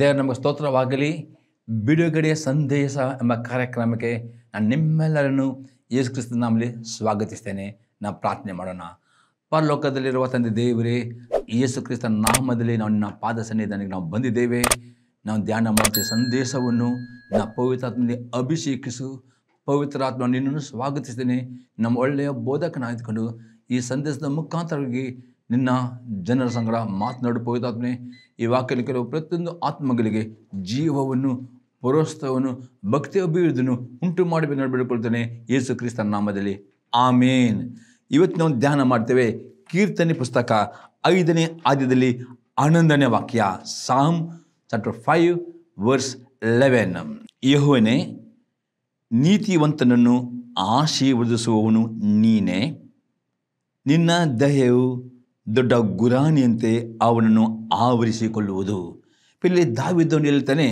ದೇವರ ನಮಗೆ ಸ್ತೋತ್ರವಾಗಲಿ ಬಿಡುಗಡೆಯ ಸಂದೇಶ ಎಂಬ ಕಾರ್ಯಕ್ರಮಕ್ಕೆ ನಾನು ನಿಮ್ಮೆಲ್ಲರನ್ನು ಯೇಸು ಕ್ರಿಸ್ತನ ನಮ್ಮಲ್ಲಿ ಸ್ವಾಗತಿಸ್ತೇನೆ ನಾವು ಪ್ರಾರ್ಥನೆ ಮಾಡೋಣ ಪರಲೋಕದಲ್ಲಿರುವ ತಂದೆ ದೇವರೇ ಯೇಸು ಕ್ರಿಸ್ತನ ನಾಮದಲ್ಲಿ ನಾವು ನಿನ್ನ ಪಾದ ಸನ್ನಿಧಾನಕ್ಕೆ ನಾವು ಬಂದಿದ್ದೇವೆ ನಾವು ಧ್ಯಾನ ಮಾಡ್ತೀವಿ ಸಂದೇಶವನ್ನು ನಾ ಪವಿತ್ರಾತ್ಮದಲ್ಲಿ ಅಭಿಷೇಕಿಸು ಪವಿತ್ರಾತ್ಮ ನಿನ್ನನ್ನು ಸ್ವಾಗತಿಸ್ತೇನೆ ನಮ್ಮ ಒಳ್ಳೆಯ ಬೋಧಕನಾಗಿದ್ದುಕೊಂಡು ಈ ಸಂದೇಶದ ಮುಖಾಂತರವಾಗಿ ನಿನ್ನ ಜನರ ಸಂಗಡ ಮಾತನಾಡು ಈ ವಾಕ್ಯಲ್ಲಿ ಕೆಲವು ಪ್ರತಿಯೊಂದು ಆತ್ಮಗಳಿಗೆ ಜೀವವನ್ನು ಪರೋಸ್ತವನ್ನು ಭಕ್ತಿ ಅಭಿವೃದ್ಧಿಯನ್ನು ಉಂಟು ಮಾಡಬೇಕು ಬೇಡಿಕೊಳ್ತೇನೆ ಯೇಸು ಕ್ರಿಸ್ತನ ನಾಮದಲ್ಲಿ ಆಮೇನ್ ಇವತ್ತು ನಾವು ಧ್ಯಾನ ಮಾಡ್ತೇವೆ ಕೀರ್ತನೆ ಪುಸ್ತಕ ಐದನೇ ಆದ್ಯದಲ್ಲಿ ಹನ್ನೊಂದನೇ ವಾಕ್ಯ Psalm chapter five verse eleven ಯಹುವನೇ ನೀತಿವಂತನನ್ನು ಆಶೀರ್ವದಿಸುವವನು ನೀನೇ ನಿನ್ನ ದಯೆಯು ದೊಡ್ಡ ಗುರಾಣಿಯಂತೆ ಅವನನ್ನು ಆವರಿಸಿಕೊಳ್ಳುವುದು ಪಿಲ್ಲಿ ದಾವಿದ್ದವನು ಹೇಳ್ತಾನೆ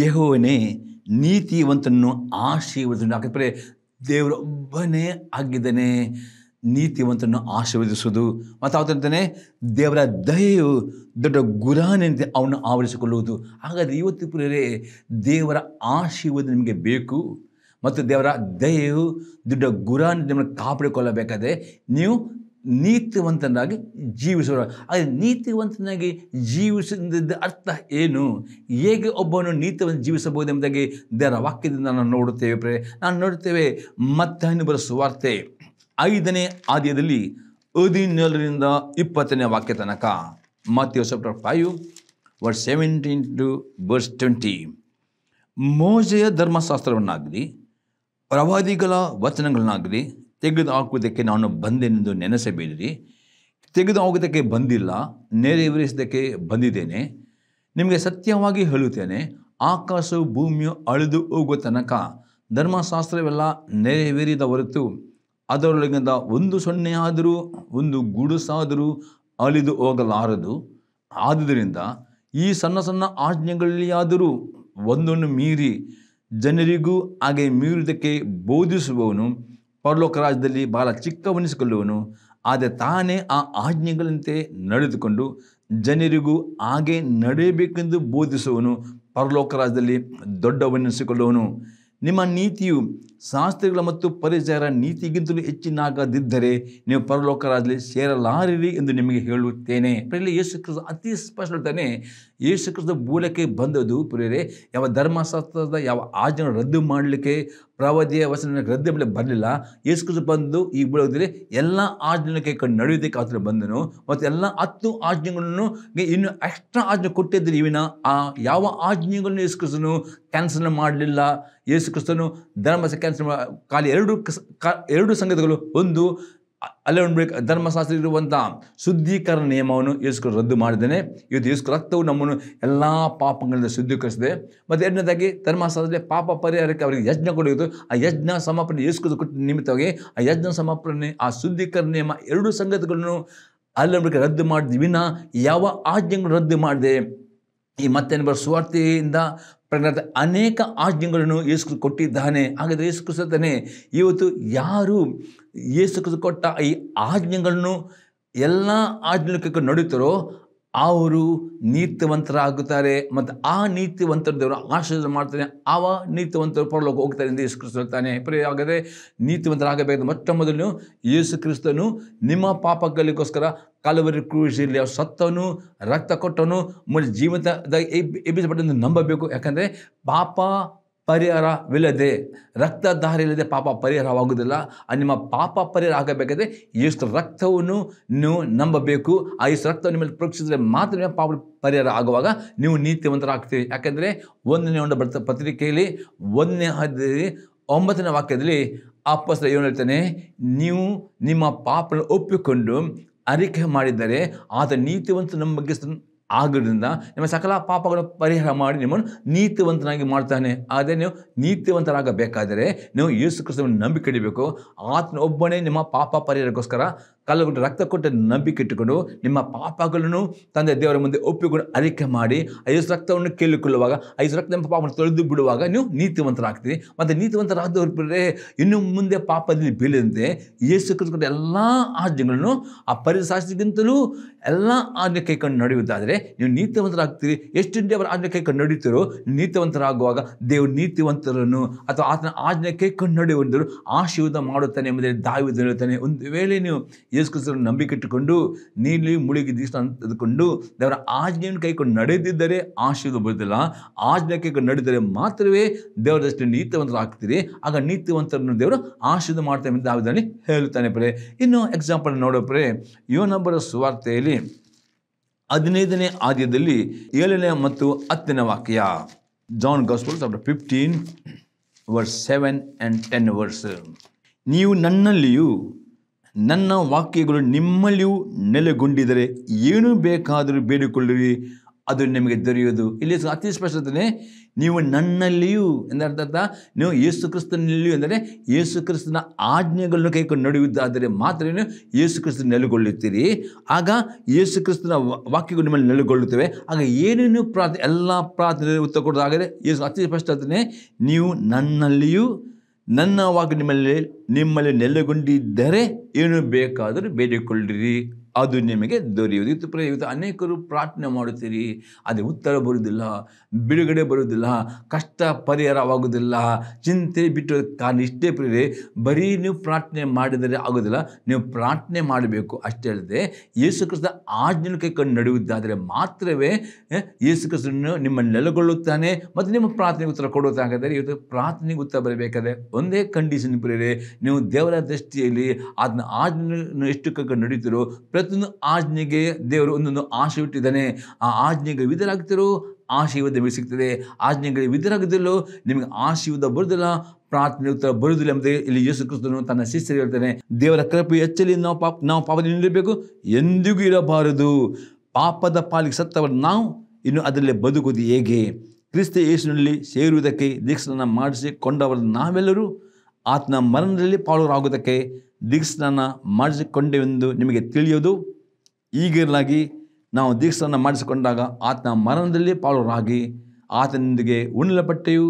ಯಹೋವನೇ ನೀತಿವಂತನನ್ನು ಆಶೀರ್ವದಿಸು ಯಾಕಂದರೆ ದೇವರೊಬ್ಬನೇ ಆಗಿದ್ದಾನೆ ನೀತಿವಂತನನ್ನು ಆಶೀರ್ವದಿಸುವುದು ಮತ್ತು ಆವತ್ತಂತಾನೆ ದೇವರ ದಯೆಯು ದೊಡ್ಡ ಗುರಾಣಿಯಂತೆ ಅವನು ಆವರಿಸಿಕೊಳ್ಳುವುದು ಹಾಗಾದರೆ ಇವತ್ತು ಪುರೇ ದೇವರ ಆಶೀರ್ವಾದ ನಿಮಗೆ ಬೇಕು ಮತ್ತು ದೇವರ ದಯೆಯು ದೊಡ್ಡ ಗುರಾಣಿ ನಿಮ್ಮನ್ನು ಕಾಪಾಡಿಕೊಳ್ಳಬೇಕಾದ್ರೆ ನೀವು ನೀತಿವಂತನಾಗಿ ಜೀವಿಸುವ ಆದರೆ ನೀತಿವಂತನಾಗಿ ಜೀವಿಸಿದ ಅರ್ಥ ಏನು ಹೇಗೆ ಒಬ್ಬನು ನೀತಿವಂತ ಜೀವಿಸಬಹುದು ಎಂಬುದಾಗಿ ದೇವರ ವಾಕ್ಯದಿಂದ ನಾವು ನೋಡುತ್ತೇವೆ ಪ್ರೇ ನಾನು ನೋಡುತ್ತೇವೆ ಮತ್ತೆ ಬರೋ ಸುವಾರ್ತೆ ಐದನೇ ಆದ್ಯದಲ್ಲಿ ಹದಿನೇಳರಿಂದ ಇಪ್ಪತ್ತನೇ ವಾಕ್ಯ ತನಕ ಮತ್ತೆ chapter five verse seventeen to verse twenty ಮೋಜೆಯ ಧರ್ಮಶಾಸ್ತ್ರವನ್ನಾಗಲಿ ಪ್ರವಾದಿಗಳ ವಚನಗಳನ್ನಾಗಲಿ ತೆಗೆದುಹಾಕುವುದಕ್ಕೆ ನಾನು ಬಂದೆನೆಂದು ನೆನೆಸಬೇಡಿರಿ ತೆಗೆದುಹಾಕುವುದಕ್ಕೆ ಬಂದಿಲ್ಲ ನೆರವೇರಿಸೋದಕ್ಕೆ ಬಂದಿದ್ದೇನೆ ನಿಮಗೆ ಸತ್ಯವಾಗಿ ಹೇಳುತ್ತೇನೆ ಆಕಾಶವು ಭೂಮಿಯು ಅಳಿದು ಹೋಗುವ ತನಕ ಧರ್ಮಶಾಸ್ತ್ರವೆಲ್ಲ ನೆರವೇರಿದ ಹೊರತು ಅದರೊಳಗಿಂದ ಒಂದು ಸೊನ್ನೆಯಾದರೂ ಒಂದು ಗುಡುಸಾದರೂ ಅಳಿದು ಹೋಗಲಾರದು ಆದುದರಿಂದ ಈ ಸಣ್ಣ ಸಣ್ಣ ಆಜ್ಞೆಗಳಲ್ಲಿಯಾದರೂ ಒಂದನ್ನು ಮೀರಿ ಜನರಿಗೂ ಹಾಗೆ ಮೀರಿದಕ್ಕೆ ಬೋಧಿಸುವವನು ಪರಲೋಕ ರಾಜ್ಯದಲ್ಲಿ ಬಹಳ ಚಿಕ್ಕವನಿಸಿಕೊಳ್ಳುವನು ಆದರೆ ತಾನೇ ಆ ಆಜ್ಞೆಗಳಂತೆ ನಡೆದುಕೊಂಡು ಜನರಿಗೂ ಹಾಗೆ ನಡೆಯಬೇಕೆಂದು ಬೋಧಿಸುವನು ಪರಲೋಕ ರಾಜ್ಯದಲ್ಲಿ ದೊಡ್ಡವನಿಸಿಕೊಳ್ಳುವನು ನಿಮ್ಮ ನೀತಿಯು ಶಾಸ್ತ್ರಿಗಳ ಮತ್ತು ಪರಿಸರ ನೀತಿಗಿಂತಲೂ ಹೆಚ್ಚಿನಾಗದಿದ್ದರೆ ನೀವು ಪರಲೋಕ ಸೇರಲಾರಿರಿ ಎಂದು ನಿಮಗೆ ಹೇಳುತ್ತೇನೆ ಪ್ರಿಯರೇ ಯೇಸು ಅತಿ ಸ್ಪಷ್ಟ ಹೇಳ್ತಾನೆ ಯೇಸು ಮೂಲಕ್ಕೆ ಬಂದದು ಪ್ರಿಯರೇ ಯಾವ ಧರ್ಮಶಾಸ್ತ್ರದ ಯಾವ ಆಜ್ಞೆ ರದ್ದು ಮಾಡಲಿಕ್ಕೆ ಪ್ರವಾದಿಯ ವಚನ ರದ್ದು ಮೇಲೆ ಬರಲಿಲ್ಲ ಯೇಸು ಬಂದು ಈ ಬೀಳೋದ್ರೆ ಎಲ್ಲ ಆಜ್ಞೆ ಕಂಡು ನಡೆಯೋದಕ್ಕೆ ಆತನ ಬಂದನು ಮತ್ತು ಎಲ್ಲ ಹತ್ತು ಆಜ್ಞೆಗಳನ್ನು ಇನ್ನು ಎಕ್ಸ್ಟ್ರಾ ಆಜ್ಞೆ ಕೊಟ್ಟಿದ್ದರೆ ಇವಿನ ಆ ಯಾವ ಆಜ್ಞೆಗಳನ್ನು ಯೇಸು ಕ್ಯಾನ್ಸಲ್ ಮಾಡಲಿಲ್ಲ ಯೇಸು ಕ್ರಿಸ್ತನು ಧರ್ಮಸ ಖಾಲಿ ಎರಡು ಎರಡು ಸಂಗತಿಗಳು ಒಂದು ಅಲ್ಲೇ ಒಂದು ಧರ್ಮಶಾಸ್ತ್ರ ಇರುವಂಥ ಶುದ್ಧೀಕರಣ ನಿಯಮವನ್ನು ಯೇಸುಕ್ರು ರದ್ದು ಮಾಡಿದ್ದೇನೆ ಇದು ಯೇಸು ರಕ್ತವು ನಮ್ಮನ್ನು ಎಲ್ಲ ಪಾಪಗಳಿಂದ ಶುದ್ಧೀಕರಿಸಿದೆ ಮತ್ತು ಎರಡನೇದಾಗಿ ಧರ್ಮಶಾಸ್ತ್ರದಲ್ಲಿ ಪಾಪ ಪರಿಹಾರಕ್ಕೆ ಅವರಿಗೆ ಯಜ್ಞ ಕೊಡುವುದು ಆ ಯಜ್ಞ ಸಮರ್ಪಣೆ ಯೇಸುಕ್ರು ಕೊಟ್ಟ ನಿಮಿತ್ತವಾಗಿ ಆ ಯಜ್ಞ ಸಮರ್ಪಣೆ ಆ ಶುದ್ಧೀಕರಣ ನಿಯಮ ಎರಡು ಸಂಗತಿಗಳನ್ನು ಅಲ್ಲಿ ರದ್ದು ಮಾಡಿದ ವಿನ ಯಾವ ಆಜ್ಞೆಗಳು ರದ್ದು ಮಾಡಿದೆ ಈ ಮತ್ತೆ ಬರೋ ಸುವಾರ್ತೆಯಿಂದ ಪ್ರಕಟ ಅನೇಕ ಆಜ್ಞೆಗಳನ್ನು ಯೇಸು ಕೊಟ್ಟಿದ್ದಾನೆ ಹಾಗಾದರೆ ಯೇಸು ಕ್ರಿಸ್ತನೇ ಇವತ್ತು ಯಾರು ಯೇಸು ಕೊಟ್ಟ ಈ ಆಜ್ಞೆಗಳನ್ನು ಎಲ್ಲ ಆಜ್ಞೆಗಳ ನಡೀತಾರೋ ಅವರು ನೀತಿವಂತರಾಗುತ್ತಾರೆ ಮತ್ತು ಆ ನೀತಿವಂತರು ದೇವರು ಆಶೀರ್ವಾದ ಮಾಡ್ತಾನೆ ಆವ ನೀತಿವಂತರು ಪರಲೋಕ ಹೋಗ್ತಾರೆ ಎಂದು ಯೇಸು ಕ್ರಿಸ್ತ ಹೇಳ್ತಾನೆ ಪ್ರಿಯ ಆಗದೆ ನೀತಿವಂತರಾಗಬೇಕು ಮೊಟ್ಟ ಮೊದಲು ಯೇಸು ಕ್ರಿಸ್ತನು ನಿಮ್ಮ ಪಾಪಗಳಿಗೋಸ್ಕರ ಕಲವರಿ ಕೃಷಿಯಲ್ಲಿ ಅವ್ರು ಸತ್ತನು ರಕ್ತ ಕೊಟ್ಟನು ಮುಂದೆ ಜೀವಂತ ಎಬ್ಬಿಸಬಾರ್ದು ನಂಬಬೇಕು ಯಾಕಂದರೆ ಪಾಪ ಪರಿಹಾರವಿಲ್ಲದೆ ರಕ್ತದಾರ ಇಲ್ಲದೆ ಪಾಪ ಪರಿಹಾರವಾಗುವುದಿಲ್ಲ ನಿಮ್ಮ ಪಾಪ ಪರಿಹಾರ ಆಗಬೇಕಾದ್ರೆ ಎಷ್ಟು ರಕ್ತವನ್ನು ನೀವು ನಂಬಬೇಕು ಆ ಇಷ್ಟು ರಕ್ತವನ್ನು ನಿಮ್ಮಲ್ಲಿ ಪ್ರೋಕ್ಷಿಸಿದ್ರೆ ಮಾತ್ರ ಪಾಪ ಪರಿಹಾರ ಆಗುವಾಗ ನೀವು ನೀತಿವಂತರಾಗ್ತೀವಿ ಯಾಕೆಂದರೆ ಒಂದನೇ ಒಂದು ಬರ್ತ ಪತ್ರಿಕೆಯಲ್ಲಿ ಒಂದನೇ ಹದಿನೈದು ಒಂಬತ್ತನೇ ವಾಕ್ಯದಲ್ಲಿ ಅಪ್ಪಸ್ತ್ರ ಏನು ಹೇಳ್ತಾನೆ ನೀವು ನಿಮ್ಮ ಪಾಪ ಒಪ್ಪಿಕೊಂಡು ಅರಿಕೆ ಮಾಡಿದರೆ ಆತ ನೀತಿವಂತ ನಮ್ಮ ಬಗ್ಗೆ ಆಗೋದ್ರಿಂದ ನಿಮ್ಮ ಸಕಲ ಪಾಪಗಳನ್ನು ಪರಿಹಾರ ಮಾಡಿ ನಿಮ್ಮನ್ನು ನೀತಿವಂತನಾಗಿ ಮಾಡ್ತಾನೆ ಆದರೆ ನೀವು ನೀತಿವಂತರಾಗಬೇಕಾದರೆ ನೀವು ಯೇಸು ಕ್ರಿಸ್ತವನ್ನು ನಂಬಿಕೆ ಇಡಬೇಕು ಆತನ ಒಬ್ಬನೇ ನಿಮ್ಮ ಪಾಪ ಪರಿಹಾರಕ್ಕೋಸ್ಕರ ಕಲ್ಲುಗೊಂಡು ರಕ್ತ ಕೊಟ್ಟು ನಂಬಿಕೆ ಇಟ್ಟುಕೊಂಡು ನಿಮ್ಮ ಪಾಪಗಳನ್ನು ತಂದೆ ದೇವರ ಮುಂದೆ ಒಪ್ಪಿಕೊಂಡು ಅರಿಕೆ ಮಾಡಿ ಐದು ರಕ್ತವನ್ನು ಕೇಳಿಕೊಳ್ಳುವಾಗ ಐದು ರಕ್ತ ನಿಮ್ಮ ಪಾಪವನ್ನು ತೊಳೆದು ಬಿಡುವಾಗ ನೀವು ನೀತಿವಂತರಾಗ್ತೀರಿ ಮತ್ತು ನೀತಿವಂತರಾದವರು ಬಿಟ್ಟರೆ ಇನ್ನು ಮುಂದೆ ಪಾಪದಲ್ಲಿ ಬೀಳದಂತೆ ಯೇಸು ಕೃತಕೊಂಡ ಎಲ್ಲ ಆಜ್ಞೆಗಳನ್ನು ಆ ಪರಿಸಾಸಿಗಿಂತಲೂ ಎಲ್ಲ ಆಜ್ಞೆ ಕೈಕೊಂಡು ನಡೆಯುವುದಾದರೆ ನೀವು ನೀತಿವಂತರಾಗ್ತೀರಿ ಎಷ್ಟು ಅವರ ಆಜ್ಞೆ ಕೈಕೊಂಡು ನಡೆಯುತ್ತೀರೋ ನೀತಿವಂತರಾಗುವಾಗ ದೇವರು ನೀತಿವಂತರನ್ನು ಅಥವಾ ಆತನ ಆಜ್ಞೆ ಕೈಕೊಂಡು ನಡೆಯುವಂತರು ಆಶೀರ್ವಾದ ಮಾಡುತ್ತಾನೆ ಎಂಬುದೇ ದಾವಿದ ಒಂದು ವೇಳೆ ನೀವು ನಂಬಿಕೆ ಇಟ್ಟುಕೊಂಡು ನೀಲಿ ಮುಳುಗಿ ದೀಕ್ಷ ತೆಗೆದುಕೊಂಡು ದೇವರ ಆಜ್ಞೆಯನ್ನು ಕೈಕೊಂಡು ನಡೆದಿದ್ದರೆ ಆಶೀರ್ವ ಬರುತ್ತಿಲ್ಲ ಆಜ್ಞೆ ಕೈಕೊಂಡು ನಡೆದರೆ ಮಾತ್ರವೇ ದೇವರದಷ್ಟು ನೀತಿವಂತರು ಹಾಕ್ತೀರಿ ಆಗ ನೀತಿವಂತರನ್ನು ದೇವರು ಆಶೀರ್ವಾದ ಮಾಡ್ತಾರೆ ಅಂತ ಆವಿದಲ್ಲಿ ಹೇಳ್ತಾನೆ ಪ್ರೇ ಇನ್ನು ಎಕ್ಸಾಂಪಲ್ ನೋಡೋಪ್ರೆ ಯೋನೊಬ್ಬರ ಸುವಾರ್ತೆಯಲ್ಲಿ ಹದಿನೈದನೇ ಆದ್ಯದಲ್ಲಿ ಏಳನೇ ಮತ್ತು ಹತ್ತನೇ ವಾಕ್ಯ ಜಾನ್ ಗಾಸ್ಪಲ್ಸ್ ಅವರ fifteen verse seven and ten verse ನೀವು ನನ್ನಲ್ಲಿಯೂ ನನ್ನ ವಾಕ್ಯಗಳು ನಿಮ್ಮಲ್ಲಿಯೂ ನೆಲೆಗೊಂಡಿದ್ದರೆ ಏನು ಬೇಕಾದರೂ ಬೇಡಿಕೊಳ್ಳಿರಿ ಅದು ನಿಮಗೆ ದೊರೆಯೋದು ಇಲ್ಲಿ ಅತಿ ಸ್ಪಷ್ಟತೆ ನೀವು ನನ್ನಲ್ಲಿಯೂ ಎಂದರ್ಥ ಅರ್ಥ ನೀವು ಯೇಸು ಕ್ರಿಸ್ತನಲ್ಲಿಯೂ ಅಂದರೆ ಯೇಸು ಕ್ರಿಸ್ತನ ಆಜ್ಞೆಗಳನ್ನು ಕೈಕೊಂಡು ನಡೆಯುವುದಾದರೆ ಮಾತ್ರ ನೀವು ಯೇಸು ನೆಲೆಗೊಳ್ಳುತ್ತೀರಿ ಆಗ ಯೇಸು ಕ್ರಿಸ್ತನ ವಾಕ್ಯಗಳು ನಿಮ್ಮಲ್ಲಿ ನೆಲೆಗೊಳ್ಳುತ್ತವೆ ಆಗ ಏನೇನು ಪ್ರಾರ್ಥನೆ ಎಲ್ಲ ಪ್ರಾರ್ಥನೆ ಉತ್ತರ ಕೊಡೋದಾದರೆ ಯೇಸು ಅತಿ ಸ್ಪಷ್ಟತೆ ನೀವು ನನ್ನಲ್ಲಿಯೂ ನನ್ನ ವಾಗ ನಿಮ್ಮಲ್ಲಿ ನಿಮ್ಮಲ್ಲಿ ನೆಲೆಗೊಂಡಿದ್ದರೆ ಏನು ಬೇಕಾದರೂ ಬೇಡಿಕೊಳ್ಳಿರಿ ಅದು ನಿಮಗೆ ಇತ್ತು ಪ್ರಯುಕ್ತ ಅನೇಕರು ಪ್ರಾರ್ಥನೆ ಮಾಡುತ್ತೀರಿ ಅದೇ ಉತ್ತರ ಬರುವುದಿಲ್ಲ ಬಿಡುಗಡೆ ಬರುವುದಿಲ್ಲ ಕಷ್ಟ ಪರಿಹಾರವಾಗುವುದಿಲ್ಲ ಚಿಂತೆ ಬಿಟ್ಟು ಕಾರಣ ಇಷ್ಟೇ ಪ್ರಿಯರೇ ಬರೀ ನೀವು ಪ್ರಾರ್ಥನೆ ಮಾಡಿದರೆ ಆಗೋದಿಲ್ಲ ನೀವು ಪ್ರಾರ್ಥನೆ ಮಾಡಬೇಕು ಅಷ್ಟೇ ಅಲ್ಲದೆ ಯೇಸು ಕ್ರಿಸ್ತ ಕೈ ಕಂಡು ನಡೆಯುವುದಾದರೆ ಮಾತ್ರವೇ ಯೇಸು ನಿಮ್ಮ ನಿಮ್ಮನ್ನು ನೆಲೆಗೊಳ್ಳುತ್ತಾನೆ ಮತ್ತು ನಿಮ್ಮ ಪ್ರಾರ್ಥನೆಗೆ ಉತ್ತರ ಕೊಡುವುದಾಗಿದ್ದರೆ ಇವತ್ತು ಪ್ರಾರ್ಥನೆಗೆ ಉತ್ತರ ಬರಬೇಕಾದ್ರೆ ಒಂದೇ ಕಂಡೀಷನ್ ಪ್ರಿಯರೇ ನೀವು ದೇವರ ದೃಷ್ಟಿಯಲ್ಲಿ ಅದನ್ನ ಆಜ್ಞೆಯನ್ನು ಎಷ್ಟು ಕಂಡು ನಡೀತಿರೋ ಇವತ್ತೊಂದು ಆಜ್ಞೆಗೆ ದೇವರು ಒಂದೊಂದು ಆಶೆ ಇಟ್ಟಿದ್ದಾನೆ ಆ ಆಜ್ಞೆಗೆ ವಿಧರಾಗ್ತಿರೋ ಆಶೀರ್ವಾದ ನಿಮಗೆ ಸಿಗ್ತದೆ ಆಜ್ಞೆಗಳು ವಿಧರಾಗದಿಲ್ಲೋ ನಿಮಗೆ ಆಶೀರ್ವಾದ ಬರುವುದಿಲ್ಲ ಪ್ರಾರ್ಥನೆ ಉತ್ತರ ಬರುವುದಿಲ್ಲ ಇಲ್ಲಿ ಯೇಸು ಕ್ರಿಸ್ತನು ತನ್ನ ಶಿಷ್ಯರು ಹೇಳ್ತಾನೆ ದೇವರ ಕೃಪೆ ಎಚ್ಚಲಿ ನಾವು ಪಾಪ ನಾವು ಪಾಪದಲ್ಲಿ ನಿಲ್ಲಬೇಕು ಎಂದಿಗೂ ಇರಬಾರದು ಪಾಪದ ಪಾಲಿಗೆ ಸತ್ತವರು ನಾವು ಇನ್ನು ಅದರಲ್ಲಿ ಬದುಕುವುದು ಹೇಗೆ ಕ್ರಿಸ್ತ ಯೇಸುನಲ್ಲಿ ಸೇರುವುದಕ್ಕೆ ಮಾಡಿಸಿ ಮಾಡಿಸಿಕೊಂಡವರು ನಾವೆಲ್ಲರೂ ಆತನ ಮರಣದಲ್ಲಿ ಪಾಲುರಾಗುವುದಕ್ಕೆ ದೀಕ್ಷಾನ ಮಾಡಿಸಿಕೊಂಡೆವೆಂದು ನಿಮಗೆ ತಿಳಿಯೋದು ಈಗಿರಲಾಗಿ ನಾವು ದೀಕ್ಷಾನ ಮಾಡಿಸಿಕೊಂಡಾಗ ಆತನ ಮರಣದಲ್ಲಿ ಪಾಲುರಾಗಿ ಆತನೊಂದಿಗೆ ಉಣ್ಣಲಪಟ್ಟೆಯು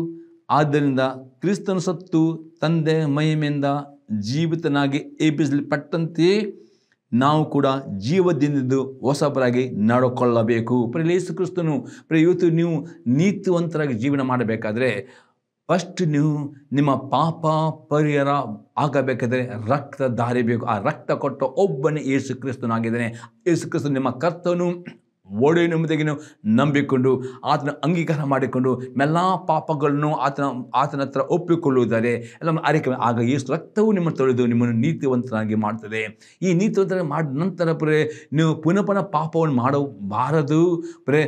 ಆದ್ದರಿಂದ ಕ್ರಿಸ್ತನ ಸತ್ತು ತಂದೆ ಮಹಿಮೆಯಿಂದ ಜೀವಿತನಾಗಿ ಏಪಿಸಲ್ಪಟ್ಟಂತೆಯೇ ನಾವು ಕೂಡ ಜೀವದಿಂದಿದ್ದು ಹೊಸಬರಾಗಿ ನಡ್ಕೊಳ್ಳಬೇಕು ಪ್ರೇಲೇಸು ಕ್ರಿಸ್ತನು ಇವತ್ತು ನೀವು ನೀತಿವಂತರಾಗಿ ಜೀವನ ಮಾಡಬೇಕಾದರೆ ಫಸ್ಟ್ ನೀವು ನಿಮ್ಮ ಪಾಪ ಪರಿಹಾರ ಆಗಬೇಕೆಂದರೆ ದಾರಿ ಬೇಕು ಆ ರಕ್ತ ಕೊಟ್ಟ ಒಬ್ಬನೇ ಯೇಸು ಕ್ರಿಸ್ತನಾಗಿದ್ದಾನೆ ಯೇಸು ಕ್ರಿಸ್ತನು ನಿಮ್ಮ ಕರ್ತನು ನಿಮ್ಮದಾಗಿನೂ ನಂಬಿಕೊಂಡು ಆತನ ಅಂಗೀಕಾರ ಮಾಡಿಕೊಂಡು ಎಲ್ಲ ಪಾಪಗಳನ್ನು ಆತನ ಆತನ ಹತ್ರ ಒಪ್ಪಿಕೊಳ್ಳುವುದಾದರೆ ಎಲ್ಲ ಆರೈಕೆ ಆಗ ಈ ರಕ್ತವು ನಿಮ್ಮ ತೊಳೆದು ನಿಮ್ಮನ್ನು ನೀತಿವಂತನಾಗಿ ಮಾಡ್ತದೆ ಈ ನೀತಿವಂತನಾಗಿ ಮಾಡಿದ ನಂತರ ಬರೇ ನೀವು ಪುನಃ ಪುನಃ ಪಾಪವನ್ನು ಮಾಡಬಾರದು ಬರೇ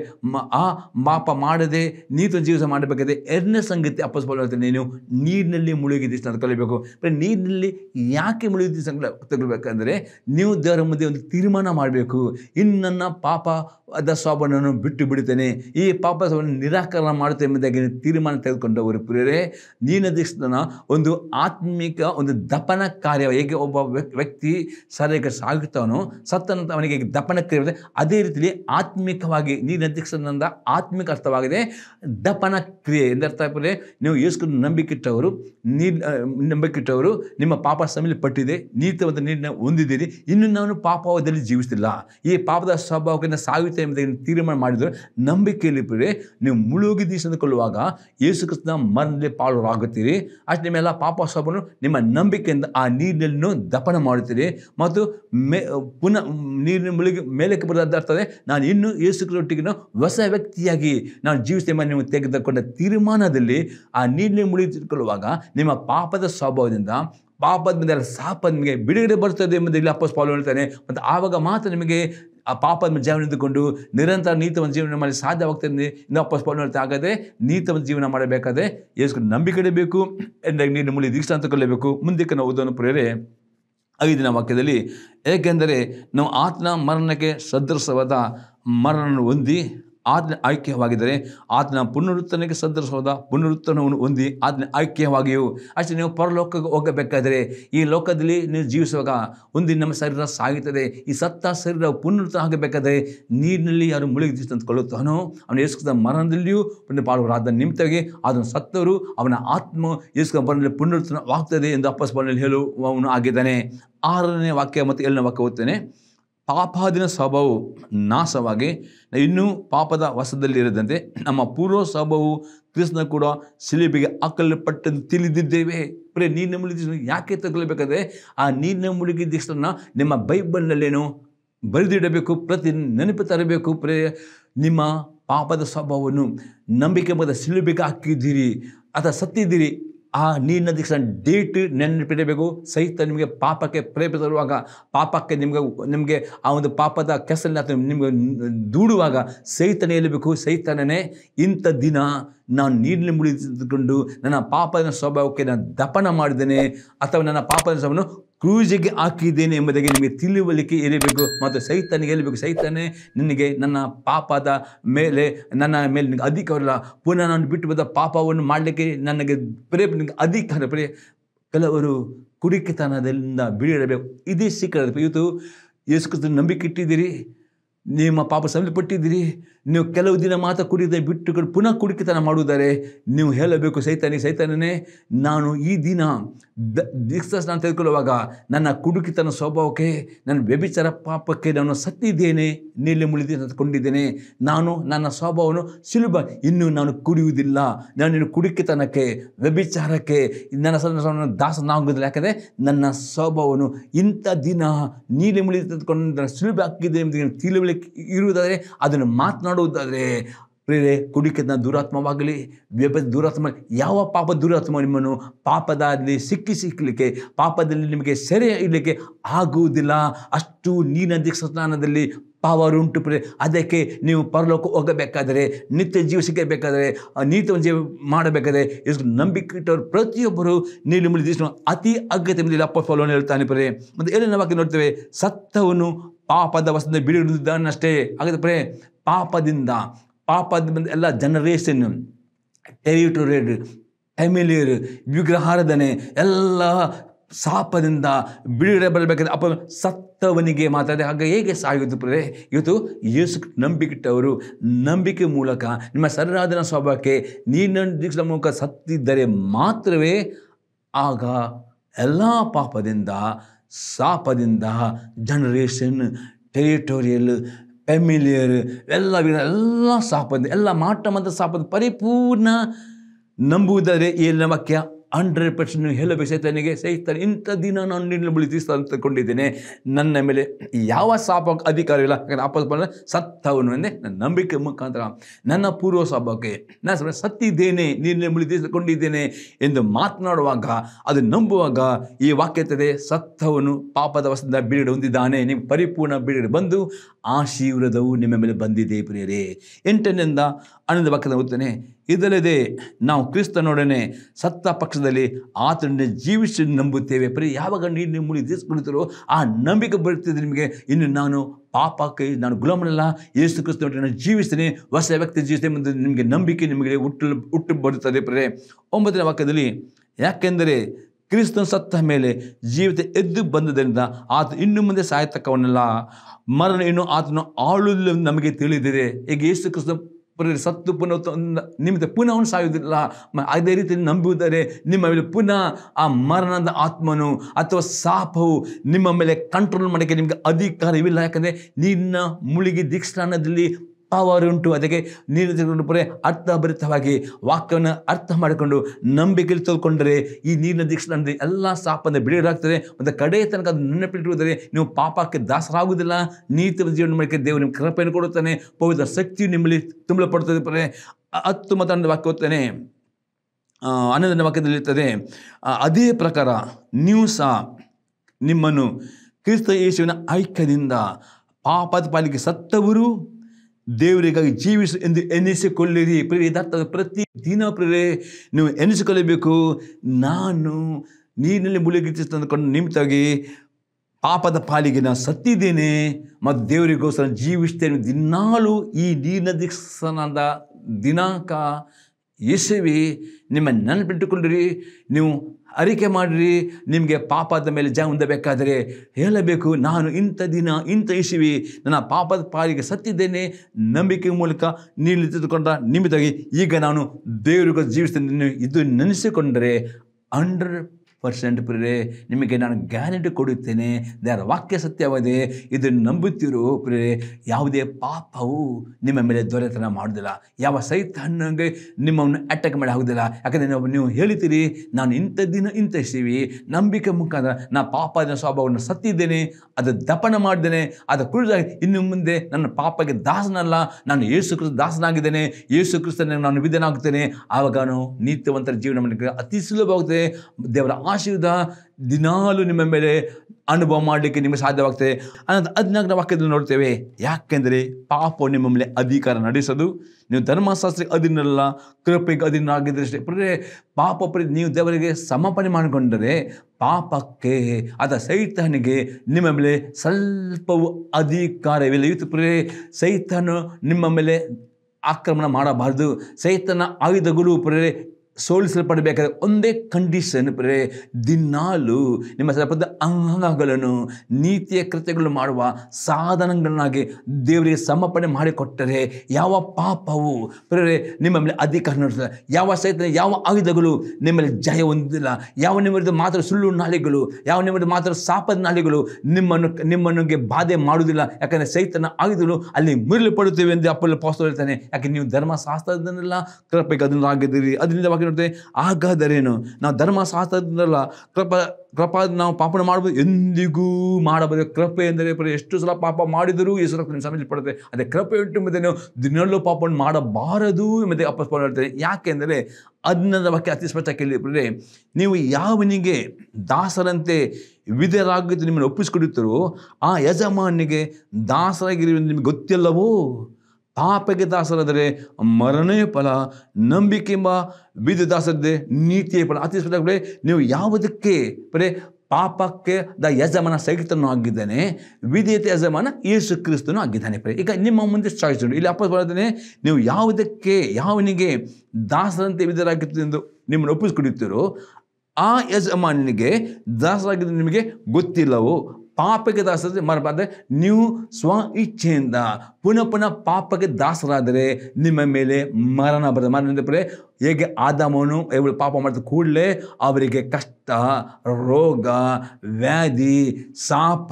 ಆ ಪಾಪ ಮಾಡದೆ ನೀತಿ ಜೀವನ ಮಾಡಬೇಕಾದ್ರೆ ಎರಡನೇ ಸಂಗತಿ ಅಪ್ಪಸ್ಬಾರ್ದು ನೀನು ನೀರಿನಲ್ಲಿ ಮುಳುಗಿದ್ದೀಸ್ ಅಂತ ಕಲಿಬೇಕು ಪ್ರೇ ನೀರಿನಲ್ಲಿ ಯಾಕೆ ಮುಳುಗಿದ್ದೀಸ್ ಅಂತ ತಗೊಳ್ಬೇಕಂದ್ರೆ ನೀವು ದೇವರ ಮುಂದೆ ಒಂದು ತೀರ್ಮಾನ ಮಾಡಬೇಕು ಇನ್ನು ನನ್ನ ಪಾಪ ಅದ ವಧಸ್ವಾಪವನ್ನು ಬಿಟ್ಟು ಬಿಡುತ್ತೇನೆ ಈ ಪಾಪಸವನ್ನು ನಿರಾಕರಣ ಮಾಡುತ್ತೆ ಎಂಬುದಾಗಿ ತೀರ್ಮಾನ ತೆಗೆದುಕೊಂಡವರು ಪ್ರಿಯರೇ ನೀನಧಿಸ್ತನ ಒಂದು ಆತ್ಮಿಕ ಒಂದು ದಪನ ಕಾರ್ಯ ಹೇಗೆ ಒಬ್ಬ ವ್ಯಕ್ತಿ ಸರಿಯಾಗಿ ಸಾಗುತ್ತವನು ಸತ್ತನಂತ ಅವನಿಗೆ ದಪನ ಕ್ರಿಯೆ ಅದೇ ರೀತಿಯಲ್ಲಿ ಆತ್ಮಿಕವಾಗಿ ನೀನಧಿಸ್ತನದ ಆತ್ಮಿಕ ಅರ್ಥವಾಗಿದೆ ದಪನ ಕ್ರಿಯೆ ಎಂದರ್ಥ ಪ್ರಿಯರೇ ನೀವು ಇಟ್ಟವರು ನಂಬಿಕಿಟ್ಟವರು ನೀ ನಂಬಿಕಿಟ್ಟವರು ನಿಮ್ಮ ಪಾಪ ಪಟ್ಟಿದೆ ನೀತವಂತ ನೀರಿನ ಹೊಂದಿದ್ದೀರಿ ಇನ್ನು ನಾನು ಪಾಪದಲ್ಲಿ ಜೀವಿಸುತ್ತಿಲ್ಲ ಈ ಪಾಪದ ಸ್ವಭಾವಕ್ಕೆ ಸಾವಿ ಆಗುತ್ತೆ ಎಂಬುದನ್ನು ತೀರ್ಮಾನ ಮಾಡಿದರೆ ನಂಬಿಕೆಯಲ್ಲಿ ಪ್ರಿಯರೇ ನೀವು ಮುಳುಗಿ ಅಂದುಕೊಳ್ಳುವಾಗ ಯೇಸು ಕೃಷ್ಣ ಮರಣದಲ್ಲಿ ಪಾಲುರಾಗುತ್ತೀರಿ ಅಷ್ಟು ನಿಮ್ಮೆಲ್ಲ ಪಾಪ ಸಾಬನು ನಿಮ್ಮ ನಂಬಿಕೆಯಿಂದ ಆ ನೀರಿನಲ್ಲಿ ದಪನ ಮಾಡುತ್ತೀರಿ ಮತ್ತು ಮೇ ಪುನಃ ನೀರಿನ ಮುಳುಗಿ ಮೇಲಕ್ಕೆ ಬರೋದಾಗ್ತದೆ ನಾನು ಇನ್ನೂ ಯೇಸು ಕೃಷ್ಣ ಹೊಸ ವ್ಯಕ್ತಿಯಾಗಿ ನಾನು ಮೇಲೆ ನೀವು ತೆಗೆದುಕೊಂಡ ತೀರ್ಮಾನದಲ್ಲಿ ಆ ನೀರಿನ ಮುಳುಗಿಸಿಕೊಳ್ಳುವಾಗ ನಿಮ್ಮ ಪಾಪದ ಸ್ವಭಾವದಿಂದ ಪಾಪದ ಮೇಲೆ ಸಾಪದ ನಿಮಗೆ ಬಿಡುಗಡೆ ಬರ್ತದೆ ಎಂಬುದಿಲ್ಲ ಅಪ್ಪಸ್ ಪಾಲು ಹೇಳ್ತಾನೆ ಮತ್ತು ಆವಾಗ ಮಾತ್ರ ನಿಮಗೆ ಆ ಪಾಪ ಜೀವನ ನಿಂತುಕೊಂಡು ನಿರಂತರ ನೀತವನ್ನು ಜೀವನ ಮಾಡಿ ಸಾಧ್ಯವಾಗ್ತದೆ ಇನ್ನೂ ಪಸ್ಪೋರ್ಟ್ ಆಗದೆ ನೀತವನ್ನು ಜೀವನ ಮಾಡಬೇಕಾದ್ರೆ ಯೇಸು ನಂಬಿಕೆ ಇಡಬೇಕು ಎಂದಾಗಿ ನೀನು ಮುಳಿ ಕೊಳ್ಳಬೇಕು ಮುಂದಕ್ಕೆ ನಾವು ಓದೋನು ಪ್ರೇರೆ ದಿನ ವಾಕ್ಯದಲ್ಲಿ ಏಕೆಂದರೆ ನಾವು ಆತ್ಮ ಮರಣಕ್ಕೆ ಸದೃಶವಾದ ಮರಣವನ್ನು ಹೊಂದಿ ಆತ್ಮ ಐಕ್ಯವಾಗಿದ್ದರೆ ಆತನ ಪುನರುತ್ತನಕ್ಕೆ ಸಂದರ್ಶಿಸುವುದ ಪುನರುತ್ತನವನ್ನು ಹೊಂದಿ ಆತನ ಐಕ್ಯವಾಗಿಯೂ ಅಷ್ಟೇ ನೀವು ಪರಲೋಕಕ್ಕೆ ಹೋಗಬೇಕಾದರೆ ಈ ಲೋಕದಲ್ಲಿ ನೀವು ಜೀವಿಸುವಾಗ ಒಂದಿನ ನಮ್ಮ ಶರೀರ ಸಾಗುತ್ತದೆ ಈ ಸತ್ತ ಶರೀರ ಪುನರುತ್ತನ ಆಗಬೇಕಾದರೆ ನೀರಿನಲ್ಲಿ ಯಾರು ಮುಳುಗಿ ತಂದುಕೊಳ್ಳುತ್ತಾನೋ ಅವನು ಯೇಸುಕ್ರಿಸ್ತನ ಮರಣದಲ್ಲಿಯೂ ಪುಣ್ಯ ಪಾಲ್ಗೊಳ್ಳಾದ ನಿಮಿತ್ತವಾಗಿ ಅದನ್ನು ಸತ್ತವರು ಅವನ ಆತ್ಮ ಯೇಸುಕ್ರಿಸ್ತನ ಮರಣದಲ್ಲಿ ಪುನರುತ್ತನವಾಗ್ತದೆ ಎಂದು ಅಪ್ಪಸ್ಬಾನಲ್ಲಿ ಹೇಳುವವನು ಆಗಿದ್ದಾನೆ ಆರನೇ ವಾಕ್ಯ ಮತ್ತು ಏಳನೇ ವಾಕ್ಯ ಓದ್ತೇನೆ ಪಾಪಾದಿನ ಸ್ವಭಾವವು ನಾಶವಾಗಿ ಇನ್ನೂ ಪಾಪದ ವಶದಲ್ಲಿರದಂತೆ ನಮ್ಮ ಪೂರ್ವ ಸ್ವಭಾವವು ಕೃಷ್ಣ ಕೂಡ ಸಿಲಿಬಿಗೆ ಹಾಕಲ್ಪಟ್ಟಂತೆ ತಿಳಿದಿದ್ದೇವೆ ಪ್ರೇ ನೀರಿನ ಮುಳುಗಿ ಯಾಕೆ ತಗೊಳ್ಬೇಕಾದ್ರೆ ಆ ನೀರಿನ ಮುಳುಗಿ ದಿಷ್ಟನ್ನು ನಿಮ್ಮ ಬೈಬಲ್ನಲ್ಲೇನು ಬರೆದಿಡಬೇಕು ಪ್ರತಿ ನೆನಪು ತರಬೇಕು ಪ್ರೇ ನಿಮ್ಮ ಪಾಪದ ಸ್ವಭಾವವನ್ನು ನಂಬಿಕೆ ಬದ ಸಿಲುಬಿಗೆ ಹಾಕಿದ್ದೀರಿ ಅಥವಾ ಸತ್ತಿದ್ದೀರಿ ಆ ನೀರಿನ ದಿಕ್ಷ ಡೇಟ್ ನೆನಪಿಡಬೇಕು ಸಹಿತ ನಿಮಗೆ ಪಾಪಕ್ಕೆ ಪ್ರೇಮ ತರುವಾಗ ಪಾಪಕ್ಕೆ ನಿಮಗೆ ನಿಮಗೆ ಆ ಒಂದು ಪಾಪದ ಕೆಸಲಿನ ನಿಮಗೆ ದೂಡುವಾಗ ಸಹಿತನೇ ಇಲ್ಲಬೇಕು ಸಹಿತನೇ ಇಂಥ ದಿನ ನಾನು ನೀರಿನಲ್ಲಿ ಮುಡಿದುಕೊಂಡು ನನ್ನ ಪಾಪದ ಸ್ವಭಾವಕ್ಕೆ ನಾನು ದಪನ ಮಾಡಿದ್ದೇನೆ ಅಥವಾ ನನ್ನ ಪಾಪದ ಸ್ವಭಾವವನ್ನು ಕ್ರೂಜಿಗೆ ಹಾಕಿದ್ದೇನೆ ಎಂಬುದಾಗಿ ನಿಮಗೆ ತಿಳುವಳಿಕೆ ಇರಬೇಕು ಮತ್ತು ಸೈತಾನಿಗೆ ಹೇಳಬೇಕು ಸೈತಾನೆ ನಿನಗೆ ನನ್ನ ಪಾಪದ ಮೇಲೆ ನನ್ನ ಮೇಲೆ ನಿನಗೆ ಅಧಿಕವಲ್ಲ ಪುನಃ ನಾನು ಬಿಟ್ಟು ಬಂದ ಪಾಪವನ್ನು ಮಾಡಲಿಕ್ಕೆ ನನಗೆ ಪ್ರೇ ನಿನಗೆ ಅಧಿಕಾರ ಪ್ರೇ ಕೆಲವರು ಕುಡಿಕೆತನದಿಂದ ಬೀಳಿರಬೇಕು ಇದೇ ಸಿಕ್ಕ ಇವತ್ತು ಯೇಸು ನಂಬಿಕೆ ಇಟ್ಟಿದ್ದೀರಿ ನಿಮ್ಮ ಪಾಪ ಸಲ್ಲಿಪಟ್ಟಿದ್ದೀರಿ ನೀವು ಕೆಲವು ದಿನ ಮಾತ್ರ ಕುಡಿದ ಬಿಟ್ಟು ಪುನಃ ಕುಡುಕಿತನ ಮಾಡುವುದರೆ ನೀವು ಹೇಳಬೇಕು ಸೈತಾನಿ ಸೈತಾನನೇ ನಾನು ಈ ದಿನ ದಿಕ್ಸಸ್ ನಾನು ತೆಗೆದುಕೊಳ್ಳುವಾಗ ನನ್ನ ಕುಡುಕಿತನ ಸ್ವಭಾವಕ್ಕೆ ನನ್ನ ವ್ಯಭಿಚಾರ ಪಾಪಕ್ಕೆ ನಾನು ಸತ್ತಿದ್ದೇನೆ ನೀಲಿ ಮುಳಿದಿ ನಾನು ನನ್ನ ಸ್ವಭಾವವನ್ನು ಸುಲಭ ಇನ್ನೂ ನಾನು ಕುಡಿಯುವುದಿಲ್ಲ ನಾನು ಕುಡುಕಿತನಕ್ಕೆ ವ್ಯಭಿಚಾರಕ್ಕೆ ನನ್ನ ಸಣ್ಣ ದಾಸನಾಗುವುದಿಲ್ಲ ಯಾಕಂದರೆ ನನ್ನ ಸ್ವಭಾವವನ್ನು ಇಂಥ ದಿನ ನೀಲಿ ಮುಳಿದು ಸುಲಭ ಹಾಕಿದೆ ತಿಳುವಳಿಕೆ ಇರುವುದಾದರೆ ಅದನ್ನು ಮಾತನಾಡ ಮಾಡುವುದಾದರೆ ಪ್ರೇರೆ ಕುಡಿಕೆತನ ದುರಾತ್ಮವಾಗಲಿ ವ್ಯಪ ದುರಾತ್ಮ ಯಾವ ಪಾಪ ದುರಾತ್ಮ ನಿಮ್ಮನ್ನು ಪಾಪದಲ್ಲಿ ಸಿಕ್ಕಿ ಸಿಕ್ಕಲಿಕ್ಕೆ ಪಾಪದಲ್ಲಿ ನಿಮಗೆ ಸೆರೆ ಇಡಲಿಕ್ಕೆ ಆಗುವುದಿಲ್ಲ ಅಷ್ಟು ನೀನದಿ ಸ್ನಾನದಲ್ಲಿ ಪವರ್ ಉಂಟು ಪ್ರೇ ಅದಕ್ಕೆ ನೀವು ಪರಲೋಕ ಹೋಗಬೇಕಾದರೆ ನಿತ್ಯ ಜೀವ ಸಿಗಬೇಕಾದರೆ ನೀತ ಜೀವ ಮಾಡಬೇಕಾದರೆ ಇದಕ್ಕೆ ನಂಬಿಕೆ ಇಟ್ಟವರು ಪ್ರತಿಯೊಬ್ಬರು ನೀಲಿ ಮುಳಿದಿಷ್ಟು ಅತಿ ಅಗತ್ಯ ಮೇಲೆ ಅಪ್ಪ ಫಲವನ್ನು ಹೇಳ್ತಾನೆ ಪ್ರೇ ಮತ್ತು ಏನೇನು ವಾಕ್ಯ ನೋಡ್ತೇವೆ ಸತ್ತವನ್ನು ಪಾಪದ ವಸಂತ ಅಷ್ಟೇ ಹಾಗಾದ್ರೆ ಪ್ರೇ ಪಾಪದಿಂದ ಬಂದು ಎಲ್ಲ ಜನರೇಷನ್ ಟೆರಿಟೊರೇಟ್ ಫ್ಯಾಮಿಲಿಯರ್ ವಿಗ್ರಹಾರಾಧನೆ ಎಲ್ಲ ಸಾಪದಿಂದ ಬಿಡುಗಡೆ ಬರಬೇಕಾದ್ರೆ ಅಪ್ಪ ಸತ್ತವನಿಗೆ ಮಾತಾಡಿದೆ ಹಾಗೆ ಹೇಗೆ ಸಾಯೋದು ಪ್ರೇ ಇವತ್ತು ಯೇಸು ನಂಬಿಕೆಟ್ಟವರು ನಂಬಿಕೆ ಮೂಲಕ ನಿಮ್ಮ ಸರಾಧನಾ ಸ್ವಭಾವಕ್ಕೆ ನೀರಿನ ಮೂಲಕ ಸತ್ತಿದ್ದರೆ ಮಾತ್ರವೇ ಆಗ ಎಲ್ಲ ಪಾಪದಿಂದ ಸಾಪದಿಂದ ಜನರೇಷನ್ ಟೆರಿಟೋರಿಯಲ್ ಎಮಿಲಿಯರು ಎಲ್ಲ ಎಲ್ಲ ಸಾಪದ್ದು ಎಲ್ಲ ಮಾಟ ಮಂತ್ರ ಸಾಪದ್ದು ಪರಿಪೂರ್ಣ ನಂಬುವುದರೆ ಈ ವಾಕ್ಯ ಹಂಡ್ರೆಡ್ ಪರ್ಸೆಂಟ್ ನೀವು ಹೇಳಬೇಕು ಸೈತನಿಗೆ ಇಂಥ ದಿನ ನಾನು ನಿನ್ನ ಅಂತ ಕೊಂಡಿದ್ದೇನೆ ನನ್ನ ಮೇಲೆ ಯಾವ ಸಾಪ ಅಧಿಕಾರ ಇಲ್ಲ ಯಾಕಂದರೆ ಆಪಸ್ ಸತ್ತವನು ಅಂದರೆ ನನ್ನ ನಂಬಿಕೆ ಮುಖಾಂತರ ನನ್ನ ಪೂರ್ವ ಸಾಪಕ್ಕೆ ನಾನು ಸತ್ತಿದ್ದೇನೆ ನಿನ್ನ ಕೊಂಡಿದ್ದೇನೆ ಎಂದು ಮಾತನಾಡುವಾಗ ಅದು ನಂಬುವಾಗ ಈ ವಾಕ್ಯತೆ ಸತ್ತವನು ಪಾಪದ ವಸದಿಂದ ಬಿಡುಗಡೆ ಹೊಂದಿದ್ದಾನೆ ನಿಮ್ಮ ಪರಿಪೂರ್ಣ ಬಿಡುಗಡೆ ಬಂದು ಆಶೀರ್ವಾದವು ನಿಮ್ಮ ಮೇಲೆ ಬಂದಿದೆ ಪ್ರಿಯರೇ ಎಂಟನಿಂದ ಆನಂದ ವಾಕ್ಯದ ಓದ್ತಾನೆ ಇದಲ್ಲದೆ ನಾವು ಕ್ರಿಸ್ತನೊಡನೆ ಸತ್ತ ಪಕ್ಷದಲ್ಲಿ ಆತನನ್ನೇ ಜೀವಿಸಿ ನಂಬುತ್ತೇವೆ ಪರಿ ಯಾವಾಗ ನೀನು ನಿಮ್ಮನ್ನು ಎದುರಿಸ್ಕೊಳ್ತೀರೋ ಆ ನಂಬಿಕೆ ಬರುತ್ತದೆ ನಿಮಗೆ ಇನ್ನು ನಾನು ಪಾಪ ಕೈ ನಾನು ಗುಲಾಮನಲ್ಲ ಯೇಸು ಕ್ರಿಸ್ತನೊಡನೆ ಜೀವಿಸ್ತೇನೆ ಹೊಸ ವ್ಯಕ್ತಿ ಜೀವಿಸ್ತೇನೆ ಮುಂದೆ ನಿಮಗೆ ನಂಬಿಕೆ ನಿಮಗೆ ಹುಟ್ಟು ಹುಟ್ಟು ಬರುತ್ತದೆ ಪ್ರೇ ಒಂಬತ್ತನೇ ವಾಕ್ಯದಲ್ಲಿ ಯಾಕೆಂದರೆ ಕ್ರಿಸ್ತನ ಸತ್ತ ಮೇಲೆ ಜೀವಿತ ಎದ್ದು ಬಂದದರಿಂದ ಆತ ಇನ್ನು ಮುಂದೆ ಸಾಯತಕ್ಕವನಲ್ಲ ಮರಣ ಇನ್ನು ಆತನ ಆಳುಲ್ಲ ನಮಗೆ ತಿಳಿದಿದೆ ಈಗ ಯೇಸು ಕ್ರಿಸ್ತ ಪುನರ್ ಸತ್ತು ಪುನಃ ನಿಮಿತ್ತ ಪುನಃ ಅವನು ಸಾಯುವುದಿಲ್ಲ ಅದೇ ರೀತಿ ನಂಬುವುದರೆ ನಿಮ್ಮ ಮೇಲೆ ಪುನಃ ಆ ಮರಣದ ಆತ್ಮನು ಅಥವಾ ಸಾಪವು ನಿಮ್ಮ ಮೇಲೆ ಕಂಟ್ರೋಲ್ ಮಾಡೋಕ್ಕೆ ನಿಮಗೆ ಅಧಿಕಾರವಿಲ್ಲ ಯಾಕಂದರೆ ನಿನ್ನ ಮುಳುಗಿ ದಿಕ್ಸ್ಥಾನದಲ್ಲಿ ಪವರ್ ಉಂಟು ಅದಕ್ಕೆ ನೀರು ತೆಗೆದುಕೊಂಡರೆ ಅರ್ಥಭರಿತವಾಗಿ ವಾಕ್ಯವನ್ನು ಅರ್ಥ ಮಾಡಿಕೊಂಡು ನಂಬಿಕೆ ತೆಗೆದುಕೊಂಡರೆ ಈ ನೀರಿನ ದೀಕ್ಷೆ ಅಂದರೆ ಎಲ್ಲ ಸಾಪನ್ನು ಬಿಡುಗಡೆ ಮತ್ತು ಕಡೆಯ ತನಕ ಅದು ನೆನಪಿಟ್ಟಿರುವುದರೆ ನೀವು ಪಾಪಕ್ಕೆ ದಾಸರಾಗುವುದಿಲ್ಲ ನೀತಿ ಜೀವನ ಮಾಡಲಿಕ್ಕೆ ದೇವರು ನಿಮ್ಮ ಕೃಪೆಯನ್ನು ಕೊಡುತ್ತಾನೆ ಪವಿತ್ರ ಶಕ್ತಿಯು ನಿಮ್ಮಲ್ಲಿ ತುಂಬಲಪಡುತ್ತದೆ ಪರೇ ಹತ್ತು ಮತಾಂಡ ವಾಕ್ಯ ಓದ್ತಾನೆ ವಾಕ್ಯದಲ್ಲಿ ಇರ್ತದೆ ಅದೇ ಪ್ರಕಾರ ನೀವು ಸಹ ನಿಮ್ಮನ್ನು ಕ್ರಿಸ್ತ ಯೇಸುವಿನ ಐಕ್ಯದಿಂದ ಪಾಪದ ಪಾಲಿಗೆ ಸತ್ತವರು ದೇವರಿಗಾಗಿ ಜೀವಿಸು ಎಂದು ಎನಿಸಿಕೊಳ್ಳಿರಿ ಪ್ರಿಯ ಇದರ್ಥದ ಪ್ರತಿ ದಿನ ಪ್ರೇರಿ ನೀವು ಎನಿಸಿಕೊಳ್ಳಬೇಕು ನಾನು ನೀರಿನಲ್ಲಿ ಮುಳುಗಿತ್ತು ತಂದುಕೊಂಡು ನಿಮಿತ್ತಾಗಿ ಪಾಪದ ಪಾಲಿಗೆ ನಾನು ಸತ್ತಿದ್ದೇನೆ ಮತ್ತು ದೇವರಿಗೋಸ್ಕರ ಜೀವಿಸ್ತೇನೆ ದಿನಾಲು ಈ ನೀರಿನ ದಿಕ್ಸನದ ದಿನಾಂಕ ಎಸವಿ ನಿಮ್ಮ ನೆನಪಿಟ್ಟುಕೊಂಡ್ರಿ ನೀವು ಅರಿಕೆ ಮಾಡಿರಿ ನಿಮಗೆ ಪಾಪದ ಮೇಲೆ ಜಯ ಹೊಂದಬೇಕಾದರೆ ಹೇಳಬೇಕು ನಾನು ಇಂಥ ದಿನ ಇಂಥ ಇಶುವಿ ನನ್ನ ಪಾಪದ ಪಾಲಿಗೆ ಸತ್ತಿದ್ದೇನೆ ನಂಬಿಕೆ ಮೂಲಕ ನೀನು ತಿಳಿದುಕೊಂಡ ನಿಮಿತ್ತಾಗಿ ಈಗ ನಾನು ದೇವರಿಗೂ ಜೀವಿಸ್ತೇನೆ ಇದು ನೆನೆಸಿಕೊಂಡರೆ ಅಂಡರ್ ಪರ್ಸೆಂಟ್ ಪ್ರೇರೇ ನಿಮಗೆ ನಾನು ಗ್ಯಾರಂಟಿ ಕೊಡುತ್ತೇನೆ ಅದರ ವಾಕ್ಯ ಸತ್ಯವಾದೆ ಇದನ್ನು ನಂಬುತ್ತಿರೋ ಪ್ರೇ ಯಾವುದೇ ಪಾಪವು ನಿಮ್ಮ ಮೇಲೆ ದೊರೆತನ ಮಾಡೋದಿಲ್ಲ ಯಾವ ಸೈತಾನ್ಗೆ ನಿಮ್ಮನ್ನು ಅಟ್ಯಾಕ್ ಮಾಡಿ ಆಗೋದಿಲ್ಲ ಯಾಕಂದರೆ ನೀವು ನೀವು ಹೇಳ್ತೀರಿ ನಾನು ಇಂಥ ದಿನ ಇಂಥ ಸೇವಿ ನಂಬಿಕೆ ಮುಖಾಂತರ ನಾ ಪಾಪದ ಸ್ವಭಾವವನ್ನು ಸತ್ತಿದ್ದೇನೆ ಅದು ದಪನ ಮಾಡಿದ್ದೇನೆ ಅದು ಕುಳಿದಾಗಿ ಇನ್ನು ಮುಂದೆ ನನ್ನ ಪಾಪಕ್ಕೆ ದಾಸನಲ್ಲ ನಾನು ಯೇಸು ಕ್ರಿಸ್ತ ದಾಸನಾಗಿದ್ದೇನೆ ಯೇಸು ಕ್ರಿಸ್ತನ ನಾನು ವಿಧನಾಗುತ್ತೇನೆ ಆವಾಗ ನಾನು ನೀತಿವಂತರ ಜೀವನ ಅತಿ ಸುಲಭವಾಗುತ್ತದೆ ದೇವರ ಆಶೀರ್ವಾದ ದಿನಾಲು ನಿಮ್ಮ ಮೇಲೆ ಅನುಭವ ಮಾಡಲಿಕ್ಕೆ ನಿಮಗೆ ಸಾಧ್ಯವಾಗ್ತದೆ ಅನ್ನೋದು ವಾಕ್ಯದಲ್ಲಿ ನೋಡ್ತೇವೆ ಯಾಕೆಂದರೆ ಪಾಪ ನಿಮ್ಮ ಮೇಲೆ ಅಧಿಕಾರ ನಡೆಸೋದು ನೀವು ಧರ್ಮಶಾಸ್ತ್ರಕ್ಕೆ ಅಧೀನಲ್ಲ ಕೃಪೆಗೆ ಅಧೀನ ಅಷ್ಟೇ ಪ್ರೇ ಪಾಪ ಪ್ರೀತಿ ನೀವು ದೇವರಿಗೆ ಸಮರ್ಪಣೆ ಮಾಡಿಕೊಂಡರೆ ಪಾಪಕ್ಕೆ ಅದ ಸೈತಾನಿಗೆ ನಿಮ್ಮ ಮೇಲೆ ಸ್ವಲ್ಪವೂ ಅಧಿಕಾರವಿಲ್ಲ ಇವತ್ತು ಪ್ರೇ ಸೈತಾನು ನಿಮ್ಮ ಮೇಲೆ ಆಕ್ರಮಣ ಮಾಡಬಾರದು ಸೈತನ ಆಯುಧಗಳು ಪ್ರೇ ಸೋಲಿಸಲ್ಪಡಬೇಕಾದ್ರೆ ಒಂದೇ ಕಂಡೀಷನ್ ಬರೇ ದಿನಾಲು ನಿಮ್ಮ ಸರ್ಪದ ಅಂಗಗಳನ್ನು ನೀತಿಯ ಕೃತ್ಯಗಳು ಮಾಡುವ ಸಾಧನಗಳನ್ನಾಗಿ ದೇವರಿಗೆ ಸಮರ್ಪಣೆ ಮಾಡಿಕೊಟ್ಟರೆ ಯಾವ ಪಾಪವು ಪ್ರೇರೆ ನಿಮ್ಮ ಮೇಲೆ ಅಧಿಕಾರ ನೋಡುತ್ತದೆ ಯಾವ ಸಹಿತ ಯಾವ ಆಯುಧಗಳು ನಿಮ್ಮಲ್ಲಿ ಜಯ ಹೊಂದಿಲ್ಲ ಯಾವ ನಿಮ್ಮದು ಮಾತ್ರ ಸುಳ್ಳು ನಾಲಿಗಳು ಯಾವ ನಿಮ್ಮದು ಮಾತ್ರ ಸಾಪದ ನಾಲಿಗಳು ನಿಮ್ಮನ್ನು ನಿಮ್ಮನ್ನುಗೆ ಬಾಧೆ ಮಾಡುವುದಿಲ್ಲ ಯಾಕಂದರೆ ಸೈತನ ಆಯುಧಗಳು ಅಲ್ಲಿ ಮುರಿಲು ಪಡುತ್ತೇವೆ ಎಂದು ಅಪ್ಪಲ್ಲಿ ಯಾಕಂದ್ರೆ ಯಾಕೆ ನೀವು ಧರ್ಮಶಾಸ್ತ್ರದನ್ನೆಲ್ಲ ಕೃಪೆಗೆ ಅದನ್ನು ಆಗಿದ್ದೀರಿ ಅದರಿಂದ ಹಾಗಾದರೇನು ನಾವು ಧರ್ಮಶಾಸ್ತ್ರದಲ್ಲ ಕೃಪ ಕೃಪ ನಾವು ಪಾಪನ ಮಾಡಬಹುದು ಎಂದಿಗೂ ಮಾಡಬಾರದು ಕೃಪೆ ಎಂದರೆ ಎಷ್ಟು ಸಲ ಪಾಪ ಮಾಡಿದರೂ ಎಷ್ಟು ಸಲ ಸಮಯದಲ್ಲಿ ಪಡುತ್ತೆ ಅದೇ ಕೃಪೆ ಉಂಟು ಮತ್ತೆ ನೀವು ದಿನಲ್ಲೂ ಪಾಪವನ್ನು ಮಾಡಬಾರದು ಮತ್ತೆ ಪಾಪ ಹೇಳ್ತೇನೆ ಯಾಕೆಂದರೆ ಅದನ್ನ ಬಗ್ಗೆ ಅತಿ ಸ್ಪಷ್ಟ ಕೇಳಿದ್ರೆ ನೀವು ಯಾವನಿಗೆ ದಾಸರಂತೆ ವಿಧರಾಗಿದ್ದು ನಿಮ್ಮನ್ನು ಒಪ್ಪಿಸಿಕೊಡುತ್ತರೋ ಆ ಯಜಮಾನಿಗೆ ದಾಸರಾಗಿರುವುದು ನಿಮಗೆ ಗೊತ್ತಿಲ್ಲವೋ ಪಾಪಕ್ಕೆ ದಾಸರಾದರೆ ಮರಣೇ ಫಲ ನಂಬಿಕೆ ಎಂಬ ವಿಧ ದಾಸರದೆ ನೀತಿಯ ಫಲ ಅತಿ ಸ್ಪಷ್ಟಪಡೆ ನೀವು ಯಾವುದಕ್ಕೆ ಬರೇ ಪಾಪಕ್ಕೆ ದ ಯಜಮಾನ ಸಹಿತನೂ ಆಗಿದ್ದಾನೆ ವಿಧೇಯತೆ ಯಜಮಾನ ಯೇಸು ಕ್ರಿಸ್ತನು ಆಗಿದ್ದಾನೆ ಪ್ರೇ ಈಗ ನಿಮ್ಮ ಮುಂದೆ ಚಾಯ್ಸ್ ಉಂಟು ಇಲ್ಲಿ ಅಪ್ಪ ಬರೋದೇ ನೀವು ಯಾವುದಕ್ಕೆ ಯಾವನಿಗೆ ದಾಸರಂತೆ ವಿಧರಾಗಿತ್ತು ಎಂದು ನಿಮ್ಮನ್ನು ಒಪ್ಪಿಸ್ಕೊಡುತ್ತೀರೋ ಆ ಯಜಮಾನನಿಗೆ ದಾಸರಾಗಿದ್ದು ನಿಮಗೆ ಗೊತ್ತಿಲ್ಲವೋ ಪಾಪಕ್ಕೆ ದಾಸರಾದರೆ ಮಾಡಬಾರ್ದು ನೀವು ಸ್ವ ಇಚ್ಛೆಯಿಂದ ಪುನಃ ಪುನಃ ಪಾಪಕ್ಕೆ ದಾಸರಾದರೆ ನಿಮ್ಮ ಮೇಲೆ ಮರಣ ಬರ್ತದೆ ಮರಣ ಅಂದರೆ ಹೇಗೆ ಆದಾಮನು ಇವಳು ಪಾಪ ಮಾಡಿದ ಕೂಡಲೇ ಅವರಿಗೆ ಕಷ್ಟ ರೋಗ ವ್ಯಾಧಿ ಸಾಪ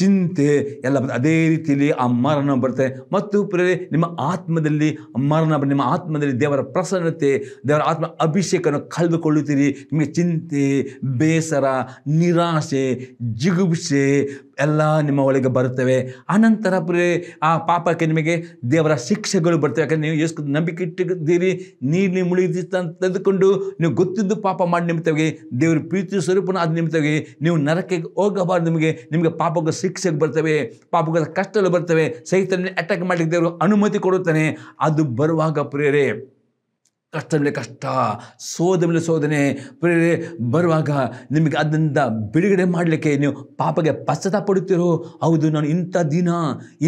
ಚಿಂತೆ ಎಲ್ಲ ಅದೇ ರೀತಿಯಲ್ಲಿ ಆ ಮರಣ ಬರುತ್ತೆ ಮತ್ತು ಪ್ರೇರೆ ನಿಮ್ಮ ಆತ್ಮದಲ್ಲಿ ಮರಣ ನಿಮ್ಮ ಆತ್ಮದಲ್ಲಿ ದೇವರ ಪ್ರಸನ್ನತೆ ದೇವರ ಆತ್ಮ ಅಭಿಷೇಕವನ್ನು ಕಳೆದುಕೊಳ್ಳುತ್ತೀರಿ ನಿಮಗೆ ಚಿಂತೆ ಬೇಸರ ನಿರಾಶೆ ಜಿಗುಪ್ಸೆ ಎಲ್ಲ ನಿಮ್ಮ ಒಳಗೆ ಬರುತ್ತವೆ ಆನಂತರ ಪ್ರೇ ಆ ಪಾಪಕ್ಕೆ ನಿಮಗೆ ದೇವರ ಶಿಕ್ಷೆಗಳು ಬರ್ತವೆ ಯಾಕಂದರೆ ನೀವು ಎಷ್ಟು ನಂಬಿಕೆ ಇಟ್ಟಿದ್ದೀರಿ ನೀರು ನೀವು ಮುಳುಗಿ ತೆಗೆದುಕೊಂಡು ನೀವು ಗೊತ್ತಿದ್ದು ಪಾಪ ಮಾಡಿ ನಿಮಿತ್ತವಾಗಿ ದೇವರ ಪ್ರೀತಿ ಸ್ವರೂಪನ ಅದು ನಿಮಿತ್ತವಾಗಿ ನೀವು ನರಕಕ್ಕೆ ಹೋಗಬಾರ್ದು ನಿಮಗೆ ನಿಮಗೆ ಪಾಪಗಳ ಶಿಕ್ಷೆಗೆ ಬರ್ತವೆ ಪಾಪಗಳ ಕಷ್ಟಗಳು ಬರ್ತವೆ ಸಹಿತ ಅಟ್ಯಾಕ್ ಮಾಡಲಿಕ್ಕೆ ದೇವರು ಅನುಮತಿ ಕೊಡುತ್ತಾನೆ ಅದು ಬರುವಾಗ ಪ್ರೇರೆ ಕಷ್ಟ ಮೇಲೆ ಕಷ್ಟ ಸೋದ ಮೇಲೆ ಸೋದನೆ ಪ್ರೇರೆ ಬರುವಾಗ ನಿಮಗೆ ಅದರಿಂದ ಬಿಡುಗಡೆ ಮಾಡಲಿಕ್ಕೆ ನೀವು ಪಾಪಗೆ ಪಶ್ಚಾತ ಪಡುತ್ತೀರೋ ಹೌದು ನಾನು ಇಂಥ ದಿನ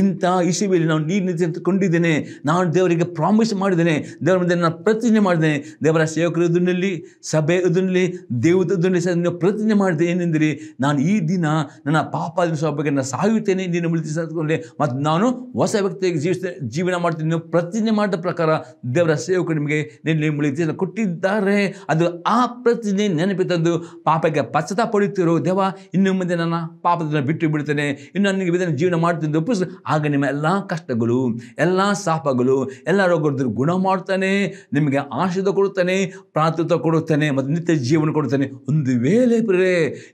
ಇಂಥ ಇಶುವಿಯಲ್ಲಿ ನಾನು ನೀರು ನಿಂತುಕೊಂಡಿದ್ದೇನೆ ನಾನು ದೇವರಿಗೆ ಪ್ರಾಮಿಸ್ ಮಾಡಿದ್ದೇನೆ ದೇವರ ಮುಂದೆ ನಾನು ಪ್ರತಿಜ್ಞೆ ಮಾಡಿದ್ದೇನೆ ದೇವರ ಸೇವಕರ ಇದನ್ನಲ್ಲಿ ಸಭೆ ಇದರಲ್ಲಿ ದೇವದ ಇದನ್ನಲ್ಲಿ ಸಹ ನೀವು ಪ್ರತಿಜ್ಞೆ ಮಾಡಿದೆ ಏನೆಂದರೆ ನಾನು ಈ ದಿನ ನನ್ನ ಪಾಪ ಬಗ್ಗೆ ನಾನು ಸಾಯುತ್ತೇನೆ ನೀನು ಮುಳುಗಿಸಿಕೊಂಡೆ ಮತ್ತು ನಾನು ಹೊಸ ವ್ಯಕ್ತಿಯಾಗಿ ಜೀವಿಸ್ತೇನೆ ಜೀವನ ಮಾಡ್ತೀನಿ ನೀವು ಪ್ರತಿಜ್ಞೆ ಮಾಡಿದ ಪ್ರಕಾರ ದೇವರ ಸೇವಕರು ನಿಮಗೆ ಮನೆಯಲ್ಲಿ ಕೊಟ್ಟಿದ್ದಾರೆ ಅದು ಆ ಪ್ರತಿಜ್ಞೆ ತಂದು ಪಾಪಕ್ಕೆ ಪಶ್ಚಾತ್ತಾಪ ಪಡೆಯುತ್ತಿರೋ ದೇವ ಇನ್ನು ಮುಂದೆ ನನ್ನ ಪಾಪದನ್ನು ಬಿಟ್ಟು ಬಿಡ್ತೇನೆ ಇನ್ನು ನನಗೆ ವಿಧಾನ ಜೀವನ ಮಾಡ್ತೀನಿ ಪುಸ್ ಆಗ ನಿಮ್ಮ ಎಲ್ಲ ಕಷ್ಟಗಳು ಎಲ್ಲ ಸಾಪಗಳು ಎಲ್ಲ ರೋಗದ ಗುಣ ಮಾಡ್ತಾನೆ ನಿಮಗೆ ಆಶೀರ್ವಾದ ಕೊಡುತ್ತಾನೆ ಪ್ರಾತೃತ್ವ ಕೊಡುತ್ತಾನೆ ಮತ್ತು ನಿತ್ಯ ಜೀವನ ಕೊಡುತ್ತಾನೆ ಒಂದು ವೇಳೆ ಪ್ರೇ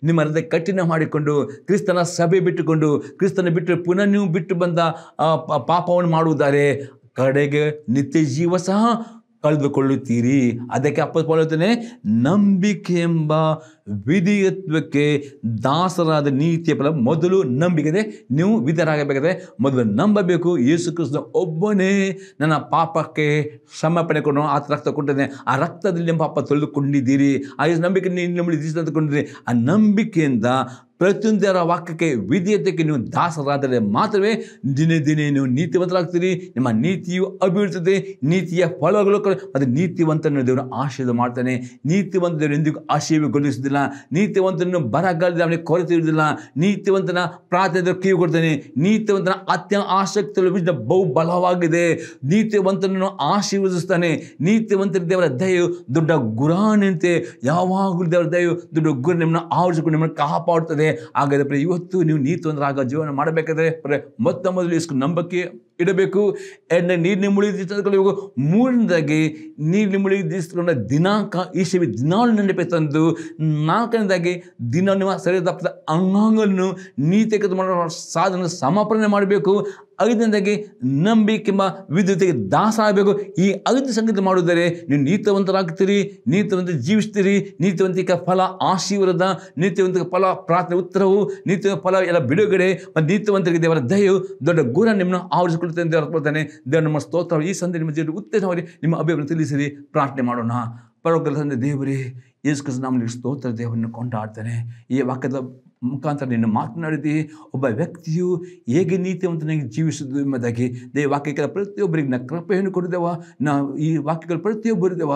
ನಿಮ್ಮ ಹೃದಯ ಕಠಿಣ ಮಾಡಿಕೊಂಡು ಕ್ರಿಸ್ತನ ಸಭೆ ಬಿಟ್ಟುಕೊಂಡು ಕ್ರಿಸ್ತನ ಬಿಟ್ಟು ಪುನಃ ನೀವು ಬಿಟ್ಟು ಬಂದ ಪಾಪವನ್ನು ಮಾಡುವುದಾರೆ ಕಡೆಗೆ ನಿತ್ಯ ಜೀವ ಸಹ ಕಳೆದುಕೊಳ್ಳುತ್ತೀರಿ ಅದಕ್ಕೆ ಅಪ್ಪ ನಂಬಿಕೆ ಎಂಬ ವಿಧಿಯತ್ವಕ್ಕೆ ದಾಸರಾದ ನೀತಿಯ ಫಲ ಮೊದಲು ನಂಬಿಕೆ ಇದೆ ನೀವು ವಿಧರಾಗಬೇಕಾದ್ರೆ ಮೊದಲು ನಂಬಬೇಕು ಯೇಸು ಕೃಷ್ಣ ಒಬ್ಬನೇ ನನ್ನ ಪಾಪಕ್ಕೆ ಸಮರ್ಪಣೆ ಕೊಡೋ ಆತ ರಕ್ತ ಕೊಟ್ಟಿದ್ದೇನೆ ಆ ರಕ್ತದಲ್ಲಿ ನಿಮ್ಮ ಪಾಪ ತೊಳೆದುಕೊಂಡಿದ್ದೀರಿ ಆ ನಂಬಿಕೆ ನಂಬಿಕೆ ಆ ನಂಬಿಕೆಯಿಂದ ಪ್ರತಿಯೊಂದರ ವಾಕ್ಯಕ್ಕೆ ವಿಧೇಯತೆಗೆ ನೀವು ದಾಸರಾದರೆ ಮಾತ್ರವೇ ದಿನೇ ದಿನೇ ನೀವು ನೀತಿವಂತರಾಗ್ತೀರಿ ನಿಮ್ಮ ನೀತಿಯು ಅಭಿವೃದ್ಧಿ ನೀತಿಯ ಫಲಗಳು ಅದು ನೀತಿವಂತನನ್ನು ದೇವರ ಆಶೀರ್ವಾದ ಮಾಡ್ತಾನೆ ನೀತಿವಂತ ದೇವರು ಎಂದಿಗೂ ಆಶೀರ್ವಗೊಳಿಸುವುದಿಲ್ಲ ನೀತಿವಂತನನ್ನು ಬರಗಾಲದ ಅವನಿಗೆ ಕೊರತೆ ಇರುವುದಿಲ್ಲ ನೀತಿವಂತನ ಪ್ರಾರ್ಥನೆ ಕಿವಿ ಕೊಡ್ತಾನೆ ನೀತಿವಂತನ ಅತ್ಯ ಆಸಕ್ತಿಯ ಬಹು ಬಹುಬಲವಾಗಿದೆ ನೀತಿವಂತನನ್ನು ಆಶೀರ್ವದಿಸ್ತಾನೆ ನೀತಿವಂತನ ದೇವರ ದಯೆಯು ದೊಡ್ಡ ಗುರಾನಂತೆ ಯಾವಾಗಲೂ ದೇವರ ದಯವಿ ದೊಡ್ಡ ಗುರು ನಿಮ್ಮನ್ನು ಆವರಿಸಿಕೊಂಡು ನಿಮ್ಮನ್ನು ಕಾಪಾಡುತ್ತದೆ ಹಾಗಾದ್ರೆ ಪ್ರಿಯ ಇವತ್ತು ನೀವು ನೀರು ತೊಂದರೆ ಆಗ ಜೀವನ ಮಾಡಬೇಕಾದ್ರೆ ಮೊತ್ತ ಮೊದಲು ಇಷ್ಟು ನಂಬಿಕೆ ಇಡಬೇಕು ಎಣ್ಣೆ ನೀರಿನ ಮುಳುಗಿ ಇವಾಗ ಮೂರನೇದಾಗಿ ನೀರಿನ ಮುಳುಗಿ ದಿನಾಂಕ ಈ ಶವಿ ದಿನಾಳು ನೆನಪೆ ತಂದು ನಾಲ್ಕನೇದಾಗಿ ದಿನ ನಿಮ್ಮ ಸರಿಯಾದ ಅಂಗಾಂಗವನ್ನು ನೀತಿ ಮಾಡೋ ಸಾಧನ ಸಮರ್ಪಣೆ ಮಾಡಬೇಕು ಐದನೇದಾಗಿ ನಂಬಿಕೆಂಬ ವಿದ್ಯುತ್ತಿಗೆ ದಾಸ ಆಗಬೇಕು ಈ ಐದು ಸಂಗತಿ ಮಾಡಿದರೆ ನೀವು ನೀತವಂತರಾಗ್ತೀರಿ ನೀತವಂತ ಜೀವಿಸ್ತೀರಿ ನೀತಿವಂತಿಕ ಫಲ ಆಶೀರ್ವಾದ ನೀತಿವಂತಿಕ ಫಲ ಪ್ರಾರ್ಥನೆ ಉತ್ತರವು ನೀತಿ ಫಲ ಎಲ್ಲ ಬಿಡುಗಡೆ ಮತ್ತು ನೀತಿವಂತರಿಗೆ ದೇವರ ದಯು ದೊಡ್ಡ ಗುರ ನಿಮ್ಮನ್ನು ಆವರಿಸಿಕೊಳ್ಳುತ್ತೆ ದೇವರ ಕೊಡ್ತಾನೆ ದೇವರು ನಮ್ಮ ಸ್ತೋತ್ರ ಈ ಸಂಧೆ ನಿಮ್ಮ ಜೀವನ ಉತ್ತೇಜನವಾಗಿ ನಿಮ್ಮ ಅಭಿವೃದ್ಧಿ ತಿಳಿಸಿರಿ ಪ್ರಾರ್ಥನೆ ಮಾಡೋಣ ಪರೋಗ್ರಹ ಸಂದೇ ದೇವರೇ ಯೇಸು ಕೃಷ್ಣ ಸ್ತೋತ್ರ ದೇವರನ್ನು ಕೊಂಡಾಡ್ತಾನೆ ಈ ವಾಕ್ಯದ ಮುಖಾಂತರ ನೀನು ಮಾತನಾಡಿದಿ ಒಬ್ಬ ವ್ಯಕ್ತಿಯು ಹೇಗೆ ನೀತಿವಂತನಾಗಿ ಜೀವಿಸುವುದು ಎಂಬುದಾಗಿ ದೇ ವಾಕ್ಯಗಳ ಪ್ರತಿಯೊಬ್ಬರಿಗೆ ನಾ ಕೃಪೆಯನ್ನು ಕೊಡಿದೆವ ನಾ ಈ ವಾಕ್ಯಗಳ ಪ್ರತಿಯೊಬ್ಬರಿದೆವ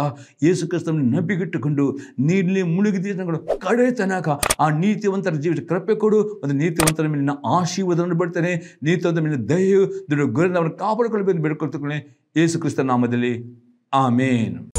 ಯೇಸು ಕ್ರಿಸ್ತವನ್ನು ನಂಬಿಗಿಟ್ಟುಕೊಂಡು ನೀರಿನಲ್ಲಿ ಮುಳುಗಿದ ಕಡೆ ತನಕ ಆ ನೀತಿವಂತರ ಜೀವಿತ ಕೃಪೆ ಕೊಡು ಒಂದು ನೀತಿವಂತರ ಮೇಲೆ ನನ್ನ ಆಶೀರ್ವಾದವನ್ನು ಬಿಡ್ತೇನೆ ನೀತಿವಂತ ಮೇಲೆ ದಯೆಯು ದುಡ್ಡು ಗುರಿನ ಅವರನ್ನು ಕಾಪಾಡಿಕೊಳ್ಳಬೇಕು ಯೇಸು ಕ್ರಿಸ್ತ ನಾಮದಲ್ಲಿ ಆಮೇನು